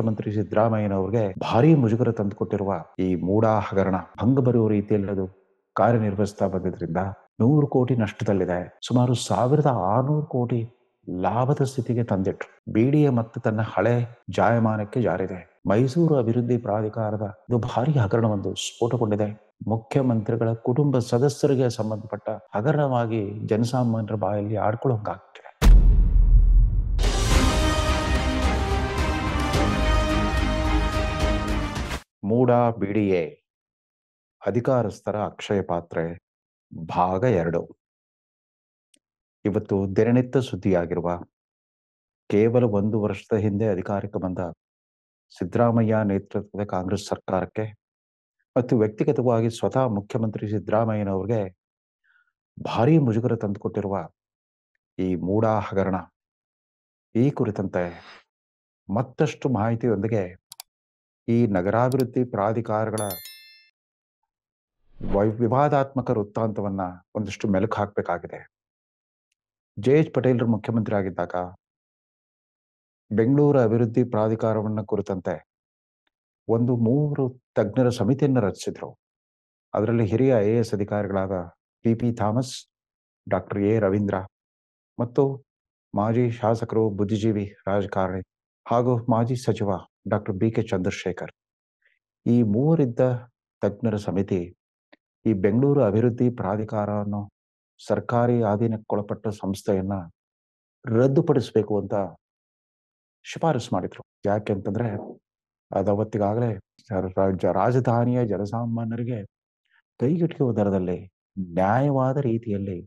ಮುಖ್ಯಮಂತ್ರಿ ಸಿದ್ದರಾಮಯ್ಯನವ್ರಿಗೆ ಭಾರಿ ಮುಜುಗರ ತಂದುಕೊಟ್ಟಿರುವ ಈ ಮೂಡಾ ಹಗರಣ ಭಂಗ ಬರುವ ರೀತಿಯಲ್ಲಿ ಅದು ಕಾರ್ಯನಿರ್ವಹಿಸ್ತಾ ಬಂದಿದ್ರಿಂದ ನೂರು ಕೋಟಿ ನಷ್ಟದಲ್ಲಿದೆ ಸುಮಾರು ಸಾವಿರದ ಆರ್ನೂರು ಕೋಟಿ ಲಾಭದ ಸ್ಥಿತಿಗೆ ತಂದಿಟ್ರು ಬಿಡಿಎ ಮತ್ತು ತನ್ನ ಹಳೆ ಜಾಯಮಾನಕ್ಕೆ ಜಾರಿದೆ ಮೈಸೂರು ಅಭಿವೃದ್ಧಿ ಪ್ರಾಧಿಕಾರದ ಇದು ಭಾರಿ ಹಗರಣವೊಂದು ಸ್ಫೋಟಗೊಂಡಿದೆ ಮುಖ್ಯಮಂತ್ರಿಗಳ ಕುಟುಂಬ ಸದಸ್ಯರಿಗೆ ಸಂಬಂಧಪಟ್ಟ ಹಗರಣವಾಗಿ ಜನಸಾಮಾನ್ಯರ ಬಾಯಲ್ಲಿ ಆಗ್ತಿದೆ ಮೂಡ ಬಿಡಿಎ ಅಧಿಕಾರಸ್ಥರ ಅಕ್ಷಯ ಪಾತ್ರೆ ಭಾಗ ಎರಡು ಇವತ್ತು ದಿನನಿತ್ಯ ಸುದ್ದಿಯಾಗಿರುವ ಕೇವಲ ಒಂದು ವರ್ಷದ ಹಿಂದೆ ಅಧಿಕಾರಕ್ಕೆ ಬಂದ ಸಿದ್ದರಾಮಯ್ಯ ನೇತೃತ್ವದ ಕಾಂಗ್ರೆಸ್ ಸರ್ಕಾರಕ್ಕೆ ಮತ್ತು ವ್ಯಕ್ತಿಗತವಾಗಿ ಸ್ವತಃ ಮುಖ್ಯಮಂತ್ರಿ ಸಿದ್ದರಾಮಯ್ಯನವ್ರಿಗೆ ಭಾರೀ ಮುಜುಗರ ತಂದುಕೊಟ್ಟಿರುವ ಈ ಮೂಡಾ ಹಗರಣ ಈ ಕುರಿತಂತೆ ಮತ್ತಷ್ಟು ಮಾಹಿತಿಯೊಂದಿಗೆ ಈ ನಗರಾಭಿವೃದ್ಧಿ ಪ್ರಾಧಿಕಾರಗಳ ವಿವಾದಾತ್ಮಕ ವೃತ್ತಾಂತವನ್ನ ಒಂದಷ್ಟು ಮೆಲುಕು ಹಾಕಬೇಕಾಗಿದೆ ಜೆ ಎಚ್ ಪಟೇಲ್ರು ಮುಖ್ಯಮಂತ್ರಿ ಆಗಿದ್ದಾಗ ಬೆಂಗಳೂರು ಅಭಿವೃದ್ಧಿ ಪ್ರಾಧಿಕಾರವನ್ನ ಕುರಿತಂತೆ ಒಂದು ಮೂರು ತಜ್ಞರ ಸಮಿತಿಯನ್ನು ರಚಿಸಿದ್ರು ಅದರಲ್ಲಿ ಹಿರಿಯ ಐ ಎ ಎಸ್ ಅಧಿಕಾರಿಗಳಾದ P P Thomas doctor A Ravindra ಮತ್ತು ಮಾಜಿ ಶಾಸಕರು ಬುದ್ಧಿಜೀವಿ ರಾಜಕಾರಣಿ ಹಾಗೂ ಮಾಜಿ ಸಚಿವ ಡಾಕ್ಟರ್ ಬಿ ಕೆ ಚಂದ್ರಶೇಖರ್ ಈ ಮೂವರಿದ್ದ ತಜ್ಞರ ಸಮಿತಿ ಈ ಬೆಂಗಳೂರು ಅಭಿವೃದ್ಧಿ ಪ್ರಾಧಿಕಾರ ಅನ್ನೋ ಸರ್ಕಾರಿ ಅಧೀನಕ್ಕೊಳಪಟ್ಟ ಸಂಸ್ಥೆಯನ್ನ ರದ್ದುಪಡಿಸಬೇಕು ಅಂತ ಶಿಫಾರಸು ಮಾಡಿದ್ರು ಯಾಕೆ ಅಂತಂದ್ರೆ ಅದವತ್ತಿಗಾಗಲೇ ರಾಜಧಾನಿಯ ಜನಸಾಮಾನ್ಯರಿಗೆ ಕೈಗೆಟುಕುವ ದರದಲ್ಲಿ ನ್ಯಾಯವಾದ ರೀತಿಯಲ್ಲಿ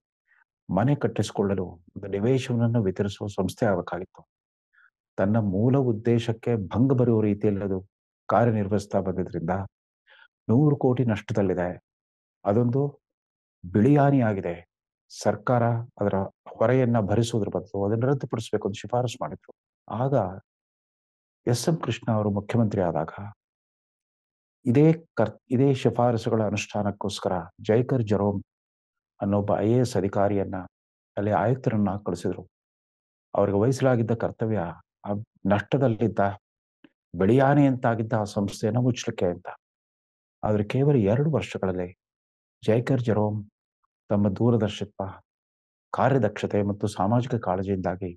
ಮನೆ ಕಟ್ಟಿಸಿಕೊಳ್ಳಲು ಒಂದು ನಿವೇಶವನ್ನು ವಿತರಿಸುವ ಸಂಸ್ಥೆ ಆಗಬೇಕಾಗಿತ್ತು ತನ್ನ ಮೂಲ ಉದ್ದೇಶಕ್ಕೆ ಭಂಗ ಬರುವ ರೀತಿಯಲ್ಲಿ ಅದು ಕಾರ್ಯನಿರ್ವಹಿಸ್ತಾ ಬಂದಿದ್ರಿಂದ ನೂರು ಕೋಟಿ ನಷ್ಟದಲ್ಲಿದೆ ಅದೊಂದು ಬಿಳಿಯಾನಿ ಸರ್ಕಾರ ಅದರ ಹೊರೆಯನ್ನ ಭರಿಸುವುದ್ರ ಬದಲು ಅದನ್ನು ರದ್ದುಪಡಿಸಬೇಕು ಅಂತ ಶಿಫಾರಸು ಮಾಡಿದ್ರು ಆಗ ಎಸ್ ಎಂ ಕೃಷ್ಣ ಅವರು ಮುಖ್ಯಮಂತ್ರಿ ಆದಾಗ ಇದೇ ಕರ್ ಇದೇ ಶಿಫಾರಸುಗಳ ಅನುಷ್ಠಾನಕ್ಕೋಸ್ಕರ ಜೈಕರ್ ಜರೋಮ್ ಅನ್ನೊಬ್ಬ ಐ ಎ ಎಸ್ ಅಧಿಕಾರಿಯನ್ನ ಅಲ್ಲಿ ಆಯುಕ್ತರನ್ನ ಕಳಿಸಿದ್ರು ಅವ್ರಿಗೆ ವಹಿಸಲಾಗಿದ್ದ ಕರ್ತವ್ಯ ನಷ್ಟದಲ್ಲಿದ್ದ ಬೆಳೆಯಾನೆಯಂತಾಗಿದ್ದ ಆ ಸಂಸ್ಥೆಯನ್ನು ಮುಚ್ಚಲಿಕ್ಕೆ ಅಂತ ಆದರೆ ಕೇವಲ ಎರಡು ವರ್ಷಗಳಲ್ಲಿ ಜೈಕರ್ ಜರೋಮ್ ತಮ್ಮ ದೂರದರ್ಶಿತ್ವ ಕಾರ್ಯದಕ್ಷತೆ ಮತ್ತು ಸಾಮಾಜಿಕ ಕಾಳಜಿಯಿಂದಾಗಿ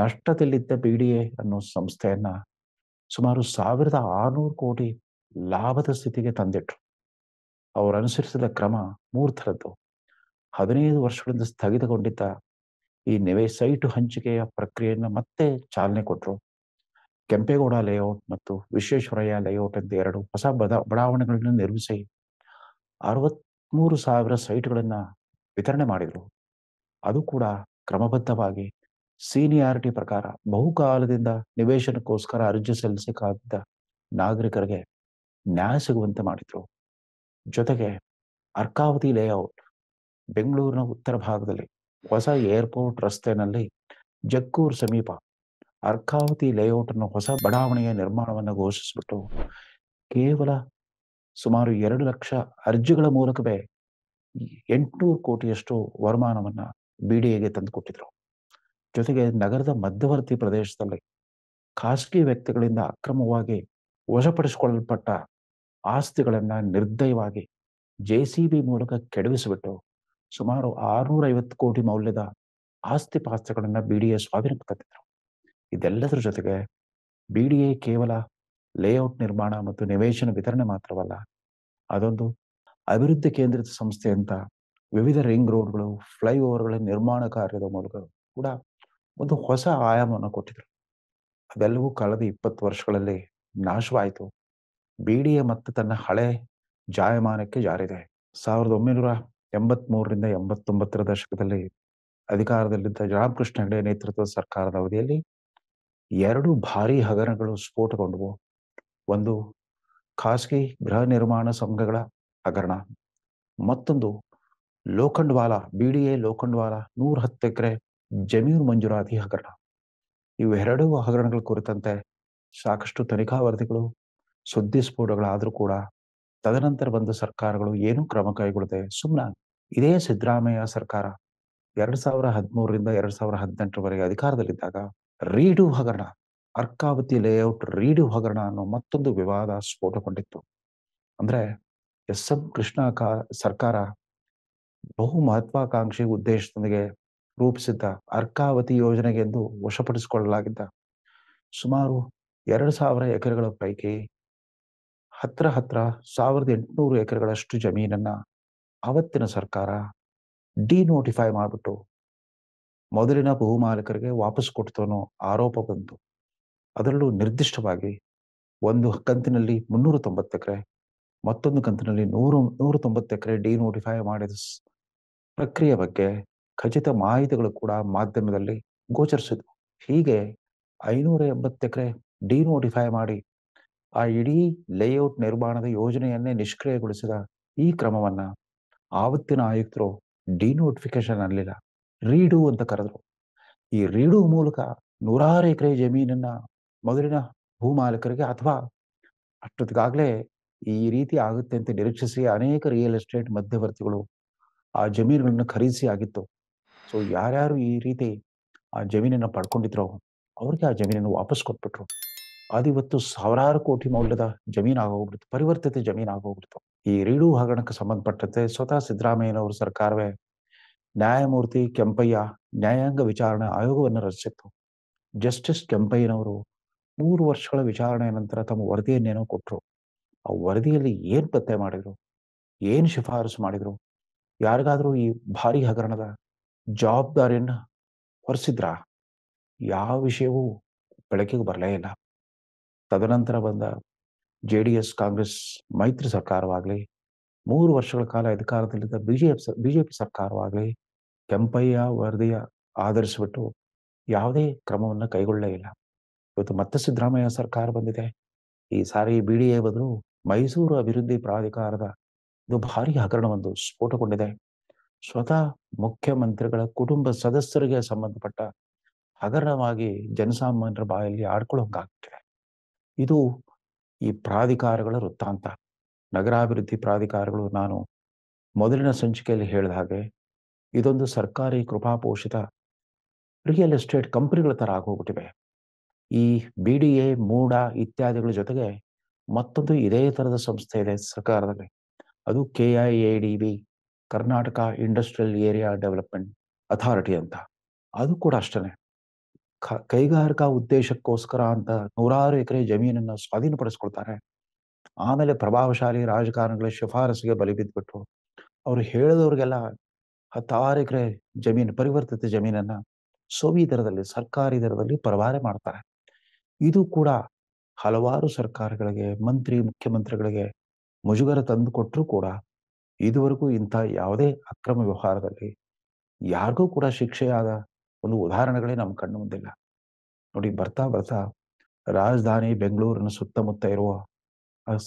ನಷ್ಟದಲ್ಲಿದ್ದ ಬಿ ಡಿ ಎ ಅನ್ನೋ ಸಂಸ್ಥೆಯನ್ನ ಸುಮಾರು ಸಾವಿರದ ಆರುನೂರು ಕೋಟಿ ಲಾಭದ ಸ್ಥಿತಿಗೆ ತಂದಿಟ್ರು ಅವರು ಅನುಸರಿಸಿದ ಕ್ರಮ ಮೂರು ಥರದ್ದು ಹದಿನೈದು ವರ್ಷಗಳಿಂದ ಸ್ಥಗಿತಗೊಂಡಿದ್ದ ಈ ನೆವೆ ಸೈಟು ಹಂಚಿಕೆಯ ಪ್ರಕ್ರಿಯೆಯನ್ನು ಮತ್ತೆ ಚಾಲನೆ ಕೊಟ್ಟರು ಕೆಂಪೇಗೌಡ ಲೇಔಟ್ ಮತ್ತು ವಿಶ್ವೇಶ್ವರಯ್ಯ ಲೇಔಟ್ ಅಂತ ಎರಡು ಹೊಸ ಬದ ಬಡಾವಣೆಗಳನ್ನು ನಿರ್ಮಿಸಿ ಅರವತ್ಮೂರು ಸಾವಿರ ಸೈಟ್ಗಳನ್ನು ವಿತರಣೆ ಮಾಡಿದರು ಅದು ಕೂಡ ಕ್ರಮಬದ್ಧವಾಗಿ ಸೀನಿಯಾರಿಟಿ ಪ್ರಕಾರ ಬಹುಕಾಲದಿಂದ ನಿವೇಶನಕ್ಕೋಸ್ಕರ ಅರ್ಜಿ ಸಲ್ಲಿಸಿಕಾಗಿದ್ದ ನಾಗರಿಕರಿಗೆ ನ್ಯಾಯ ಸಿಗುವಂತೆ ಮಾಡಿದರು ಜೊತೆಗೆ ಅರ್ಕಾವತಿ ಲೇಔಟ್ ಬೆಂಗಳೂರಿನ ಉತ್ತರ ಭಾಗದಲ್ಲಿ ಹೊಸ ಏರ್ಪೋರ್ಟ್ ರಸ್ತೆನಲ್ಲಿ ಜಕ್ಕೂರ್ ಸಮೀಪ ಅರ್ಕಾವತಿ ಲೇಔಟ್ ಅನ್ನು ಹೊಸ ಬಡಾವಣೆಯ ನಿರ್ಮಾಣವನ್ನು ಘೋಷಿಸಿಬಿಟ್ಟು ಕೇವಲ ಸುಮಾರು ಎರಡು ಲಕ್ಷ ಅರ್ಜಿಗಳ ಮೂಲಕವೇ ಎಂಟುನೂರು ಕೋಟಿಯಷ್ಟು ವರಮಾನವನ್ನ ಬಿಡಿಎಗೆ ತಂದುಕೊಟ್ಟಿದ್ರು ಜೊತೆಗೆ ನಗರದ ಮಧ್ಯವರ್ತಿ ಪ್ರದೇಶದಲ್ಲಿ ಖಾಸಗಿ ವ್ಯಕ್ತಿಗಳಿಂದ ಅಕ್ರಮವಾಗಿ ವಶಪಡಿಸಿಕೊಳ್ಳಲ್ಪಟ್ಟ ಆಸ್ತಿಗಳನ್ನ ನಿರ್ದಯವಾಗಿ ಜೆ ಸಿ ಬಿ ಮೂಲಕ ಕೆಡವಿಸಿಬಿಟ್ಟು ಸುಮಾರು ಆರುನೂರ ಐವತ್ತು ಕೋಟಿ ಮೌಲ್ಯದ ಆಸ್ತಿ ಪಾಸ್ತಿಗಳನ್ನ ಬಿಡಿಎ ಸ್ವಾಧೀನಕ್ಕೆ ಕತ್ತಿದ್ರು ಇದೆಲ್ಲದರ ಜೊತೆಗೆ ಬಿಡಿಎ ಕೇವಲ ಲೇಔಟ್ ನಿರ್ಮಾಣ ಮತ್ತು ನಿವೇಶನ ವಿತರಣೆ ಮಾತ್ರವಲ್ಲ ಅದೊಂದು ಅಭಿವೃದ್ಧಿ ಕೇಂದ್ರಿತ ಸಂಸ್ಥೆ ಅಂತ ವಿವಿಧ ರಿಂಗ್ ರೋಡ್ಗಳು ಫ್ಲೈಓವರ್ಗಳ ನಿರ್ಮಾಣ ಕಾರ್ಯದ ಮೂಲಕ ಕೂಡ ಒಂದು ಹೊಸ ಆಯಾಮವನ್ನು ಕೊಟ್ಟಿದ್ರು ಅದೆಲ್ಲವೂ ಕಳೆದ ಇಪ್ಪತ್ತು ವರ್ಷಗಳಲ್ಲಿ ನಾಶವಾಯಿತು ಬಿಡಿಎ ಮತ್ತು ತನ್ನ ಹಳೆ ಜಾಯಮಾನಕ್ಕೆ ಜಾರಿದೆ ಸಾವಿರದ ಒಂಬೈನೂರ ಎಂಬತ್ಮೂರರಿಂದ ಎಂಬತ್ತೊಂಬತ್ತರ ದಶಕದಲ್ಲಿ ಅಧಿಕಾರದಲ್ಲಿದ್ದ ರಾಮಕೃಷ್ಣ ಹೆಗಡೆ ನೇತೃತ್ವದ ಸರ್ಕಾರದ ಅವಧಿಯಲ್ಲಿ ಎರಡು ಭಾರಿ ಹಗರಣಗಳು ಸ್ಫೋಟಗೊಂಡವು ಒಂದು ಖಾಸಗಿ ಗೃಹ ನಿರ್ಮಾಣ ಸಂಘಗಳ ಹಗರಣ ಮತ್ತೊಂದು Lokhandwala B D A Lokhandwala ನೂರ ಹತ್ತು ಎಕರೆ ಜಮೀನು ಮಂಜೂರಾತಿ ಹಗರಣ ಇವೆರಡು ಹಗರಣಗಳ ಕುರಿತಂತೆ ಸಾಕಷ್ಟು ತನಿಖಾ ವರದಿಗಳು ಸುದ್ದಿ ಸ್ಫೋಟಗಳಾದರೂ ಕೂಡ ತದನಂತರ ಬಂದ ಸರ್ಕಾರಗಳು ಏನೂ ಕ್ರಮ ಕೈಗೊಳ್ಳದೆ ಸುಮ್ಮನಾಗಿ ಇದೇ ಸಿದ್ದರಾಮಯ್ಯ ಸರ್ಕಾರ ಎರಡ್ ಸಾವಿರ ಹದಿಮೂರರಿಂದ ಎರಡ್ ಸಾವಿರ ಹದಿನೆಂಟರವರೆಗೆ ಅಧಿಕಾರದಲ್ಲಿದ್ದಾಗ ರೀಡು ಹಗರಣ ಅರ್ಕಾವತಿ ಲೇಔಟ್ ರೀಡು ಹಗರಣ ಅನ್ನೋ ಮತ್ತೊಂದು ವಿವಾದ ಸ್ಫೋಟಗೊಂಡಿತ್ತು ಅಂದ್ರೆ ಎಸ್ ಎಂ ಕೃಷ್ಣ ಸರ್ಕಾರ ಬಹು ಮಹತ್ವಾಕಾಂಕ್ಷಿ ಉದ್ದೇಶದೊಂದಿಗೆ ರೂಪಿಸಿದ್ದ ಅರ್ಕಾವತಿ ಯೋಜನೆಗೆಂದು ವಶಪಡಿಸಿಕೊಳ್ಳಲಾಗಿದ್ದ ಸುಮಾರು ಎರಡು ಸಾವಿರ ಎಕರೆಗಳ ಪೈಕಿ ಹತ್ರ ಹತ್ರ ಸಾವಿರದ ಎಂಟುನೂರು ಎಕರೆಗಳಷ್ಟು ಜಮೀನನ್ನ ಅವತ್ತಿನ ಸರ್ಕಾರ ಡಿನೋಟಿಫೈ ಮಾಡಿಬಿಟ್ಟು ಮೊದಲಿನ ಭೂಮಾಲೀಕರಿಗೆ ವಾಪಸ್ ಕೊಡ್ತು ಅನ್ನೋ ಆರೋಪ ಬಂತು ಅದರಲ್ಲೂ ನಿರ್ದಿಷ್ಟವಾಗಿ ಒಂದು ಕಂತಿನಲ್ಲಿ ಮುನ್ನೂರ ತೊಂಬತ್ತೆಕರೆ ಎಕರೆ ಮತ್ತೊಂದು ಕಂತಿನಲ್ಲಿ ನೂರು ನೂರ ತೊಂಬತ್ತು ಎಕರೆ ಡಿನೋಟಿಫೈ ಮಾಡಿದ ಪ್ರಕ್ರಿಯೆ ಬಗ್ಗೆ ಖಚಿತ ಮಾಹಿತಿಗಳು ಕೂಡ ಮಾಧ್ಯಮದಲ್ಲಿ ಗೋಚರಿಸಿದ್ವು ಹೀಗೆ ಐನೂರ ಎಂಬತ್ತು ಎಕರೆ ಡಿನೋಟಿಫೈ ಮಾಡಿ ಆ ಇಡೀ ಲೇಔಟ್ ನಿರ್ಮಾಣದ ಯೋಜನೆಯನ್ನೇ ನಿಷ್ಕ್ರಿಯಗೊಳಿಸಿದ ಈ ಕ್ರಮವನ್ನ ಆವತ್ತಿನ ಆಯುಕ್ತರು ಡಿನೋಟಿಫಿಕೇಶನ್ ಅನ್ನಲಿಲ್ಲ ರೀಡು ಅಂತ ಕರೆದ್ರು ಈ ರೀಡು ಮೂಲಕ ನೂರಾರು ಎಕರೆ ಜಮೀನನ್ನ ಮೊದಲಿನ ಮಾಲೀಕರಿಗೆ ಅಥವಾ ಅಷ್ಟೊತ್ತಿಗಾಗಲೇ ಈ ರೀತಿ ಆಗುತ್ತೆ ಅಂತ ನಿರೀಕ್ಷಿಸಿ ಅನೇಕ ರಿಯಲ್ ಎಸ್ಟೇಟ್ ಮಧ್ಯವರ್ತಿಗಳು ಆ ಜಮೀನುಗಳನ್ನು ಖರೀದಿಸಿ ಆಗಿತ್ತು ಸೊ ಯಾರ್ಯಾರು ಈ ರೀತಿ ಆ ಜಮೀನನ್ನ ಪಡ್ಕೊಂಡಿದ್ರು ಅವ್ರಿಗೆ ಆ ಜಮೀನನ್ನು ವಾಪಸ್ ಕೊಟ್ಬಿಟ್ರು ಅದಿವತ್ತು ಸಾವಿರಾರು ಕೋಟಿ ಮೌಲ್ಯದ ಜಮೀನು ಆಗೋಗ್ಬಿಡ್ತು ಪರಿವರ್ತಿತ ಜಮೀನು ಆಗೋಗ್ಬಿಡ್ತು ಈ ರೀಡು ಹಗರಣಕ್ಕೆ ಸಂಬಂಧಪಟ್ಟಂತೆ ಸ್ವತಃ ಸಿದ್ದರಾಮಯ್ಯನವರ ಸರ್ಕಾರವೇ ನ್ಯಾಯಮೂರ್ತಿ ಕೆಂಪಯ್ಯ ನ್ಯಾಯಾಂಗ ವಿಚಾರಣೆ ಆಯೋಗವನ್ನು ರಚಿಸಿತ್ತು ಜಸ್ಟಿಸ್ ಕೆಂಪಯ್ಯನವರು ಮೂರು ವರ್ಷಗಳ ವಿಚಾರಣೆ ನಂತರ ತಮ್ಮ ವರದಿಯನ್ನೇನೋ ಕೊಟ್ಟರು ಆ ವರದಿಯಲ್ಲಿ ಏನು ಪತ್ತೆ ಮಾಡಿದ್ರು ಏನು ಶಿಫಾರಸು ಮಾಡಿದ್ರು ಯಾರಿಗಾದ್ರೂ ಈ ಭಾರಿ ಹಗರಣದ ಜವಾಬ್ದಾರಿಯನ್ನು ಹೊರಿಸಿದ್ರ ಯಾವ ವಿಷಯವೂ ಬೆಳಕಿಗೆ ಬರಲೇ ಇಲ್ಲ ತದನಂತರ ಬಂದ ಜೆ ಡಿ ಎಸ್ ಕಾಂಗ್ರೆಸ್ ಮೈತ್ರಿ ಸರ್ಕಾರವಾಗಲಿ ಮೂರು ವರ್ಷಗಳ ಕಾಲ ಅಧಿಕಾರದಲ್ಲಿದ್ದ ಬಿಜೆಪಿ ಬಿಜೆಪಿ ಸರ್ಕಾರವಾಗಲಿ ಕೆಂಪಯ್ಯ ವರದಿಯ ಆಧರಿಸಿಬಿಟ್ಟು ಯಾವುದೇ ಕ್ರಮವನ್ನು ಕೈಗೊಳ್ಳೇ ಇಲ್ಲ ಇವತ್ತು ಮತ್ತೆ ಸಿದ್ದರಾಮಯ್ಯ ಸರ್ಕಾರ ಬಂದಿದೆ ಈ ಸಾರಿ ಬಿ ಡಿ ಎ ಬದಲು ಮೈಸೂರು ಅಭಿವೃದ್ಧಿ ಪ್ರಾಧಿಕಾರದ ಇದು ಭಾರಿ ಹಗರಣವೊಂದು ಸ್ಫೋಟಗೊಂಡಿದೆ ಸ್ವತಃ ಮುಖ್ಯಮಂತ್ರಿಗಳ ಕುಟುಂಬ ಸದಸ್ಯರಿಗೆ ಸಂಬಂಧಪಟ್ಟ ಹಗರಣವಾಗಿ ಜನಸಾಮಾನ್ಯರ ಬಾಯಲ್ಲಿ ಆಡ್ಕೊಳ್ಳೋಂಗಾಗ್ತಿದೆ ಇದು ಈ ಪ್ರಾಧಿಕಾರಗಳ ವೃತ್ತಾಂತ ನಗರಾಭಿವೃದ್ಧಿ ಪ್ರಾಧಿಕಾರಗಳು ನಾನು ಮೊದಲಿನ ಸಂಚಿಕೆಯಲ್ಲಿ ಹೇಳಿದ ಹಾಗೆ ಇದೊಂದು ಸರ್ಕಾರಿ ಕೃಪಾಪೋಷಿತ ರಿಯಲ್ ಎಸ್ಟೇಟ್ ಕಂಪನಿಗಳ ಥರ ಆಗೋಗ್ಬಿಟ್ಟಿವೆ ಈ ಬಿ ಡಿ ಎ ಮೂಡ ಇತ್ಯಾದಿಗಳ ಜೊತೆಗೆ ಮತ್ತೊಂದು ಇದೇ ಥರದ ಸಂಸ್ಥೆ ಇದೆ ಸರ್ಕಾರದಲ್ಲಿ ಅದು K I A D B Karnataka industrial area development authority ಅಂತ ಅದು ಕೂಡ ಅಷ್ಟೇ ಕೈಗಾರಿಕಾ ಉದ್ದೇಶಕ್ಕೋಸ್ಕರ ಅಂತ ನೂರಾರು ಎಕರೆ ಜಮೀನನ್ನು ಸ್ವಾಧೀನಪಡಿಸ್ಕೊಳ್ತಾರೆ ಆಮೇಲೆ ಪ್ರಭಾವಶಾಲಿ ರಾಜಕಾರಣಿಗಳ ಶಿಫಾರಸಿಗೆ ಬಲಿ ಅವರು ಅವ್ರು ಹೇಳಿದವ್ರಿಗೆಲ್ಲ ಹತ್ತಾರು ಎಕರೆ ಜಮೀನು ಪರಿವರ್ತಿತ ಜಮೀನನ್ನ ಸೋವಿ ದರದಲ್ಲಿ ಸರ್ಕಾರಿ ದರದಲ್ಲಿ ಪರವಾರೆ ಮಾಡ್ತಾರೆ ಇದು ಕೂಡ ಹಲವಾರು ಸರ್ಕಾರಗಳಿಗೆ ಮಂತ್ರಿ ಮುಖ್ಯಮಂತ್ರಿಗಳಿಗೆ ಮುಜುಗರ ತಂದು ಕೊಟ್ಟರು ಕೂಡ ಇದುವರೆಗೂ ಇಂಥ ಯಾವುದೇ ಅಕ್ರಮ ವ್ಯವಹಾರದಲ್ಲಿ ಯಾರಿಗೂ ಕೂಡ ಶಿಕ್ಷೆಯಾದ ಒಂದು ಉದಾಹರಣೆಗಳೇ ನಮ್ಮ ಕಣ್ಣು ಮುಂದಿಲ್ಲ ನೋಡಿ ಬರ್ತಾ ಬರ್ತಾ ರಾಜಧಾನಿ ಬೆಂಗಳೂರಿನ ಸುತ್ತಮುತ್ತ ಇರುವ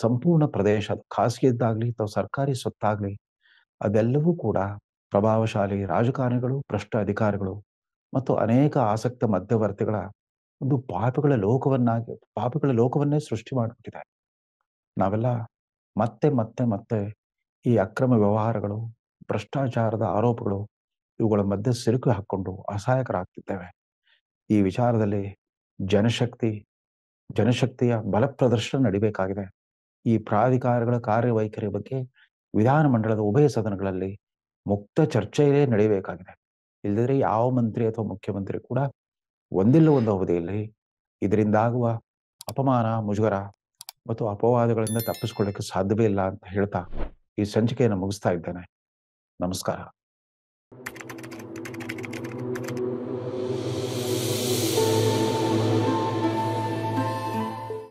ಸಂಪೂರ್ಣ ಪ್ರದೇಶ ಖಾಸಗಿ ಅಥವಾ ಸರ್ಕಾರಿ ಸ್ವತ್ತಾಗ್ಲಿ ಅದೆಲ್ಲವೂ ಕೂಡ ಪ್ರಭಾವಶಾಲಿ ರಾಜಕಾರಣಿಗಳು ಭ್ರಷ್ಟ ಅಧಿಕಾರಿಗಳು ಮತ್ತು ಅನೇಕ ಆಸಕ್ತ ಮಧ್ಯವರ್ತಿಗಳ ಒಂದು ಪಾಪಗಳ ಲೋಕವನ್ನಾಗಿ ಪಾಪಗಳ ಲೋಕವನ್ನೇ ಸೃಷ್ಟಿ ಮಾಡಿಬಿಟ್ಟಿದ್ದಾರೆ ನಾವೆಲ್ಲ ಮತ್ತೆ ಮತ್ತೆ ಮತ್ತೆ ಈ ಅಕ್ರಮ ವ್ಯವಹಾರಗಳು ಭ್ರಷ್ಟಾಚಾರದ ಆರೋಪಗಳು ಇವುಗಳ ಮಧ್ಯೆ ಸಿಲುಕು ಹಾಕ್ಕೊಂಡು ಅಸಹಾಯಕರಾಗ್ತಿದ್ದೇವೆ ಈ ವಿಚಾರದಲ್ಲಿ ಜನಶಕ್ತಿ ಜನಶಕ್ತಿಯ ಬಲ ಪ್ರದರ್ಶನ ನಡಿಬೇಕಾಗಿದೆ ಈ ಪ್ರಾಧಿಕಾರಗಳ ಕಾರ್ಯವೈಖರಿ ಬಗ್ಗೆ ವಿಧಾನಮಂಡಲದ ಉಭಯ ಸದನಗಳಲ್ಲಿ ಮುಕ್ತ ಚರ್ಚೆಯಲ್ಲೇ ನಡೆಯಬೇಕಾಗಿದೆ ಇಲ್ಲದಿದ್ರೆ ಯಾವ ಮಂತ್ರಿ ಅಥವಾ ಮುಖ್ಯಮಂತ್ರಿ ಕೂಡ ಒಂದಿಲ್ಲ ಒಂದು ಅವಧಿಯಲ್ಲಿ ಇದರಿಂದಾಗುವ ಅಪಮಾನ ಮುಜುಗರ ಮತ್ತು ಅಪವಾದಗಳಿಂದ ತಪ್ಪಿಸ್ಕೊಳ್ಳಕ್ಕೆ ಸಾಧ್ಯವೇ ಇಲ್ಲ ಅಂತ ಹೇಳ್ತಾ ಈ ಸಂಚಿಕೆಯನ್ನು ಮುಗಿಸ್ತಾ ಇದ್ದೇನೆ ನಮಸ್ಕಾರ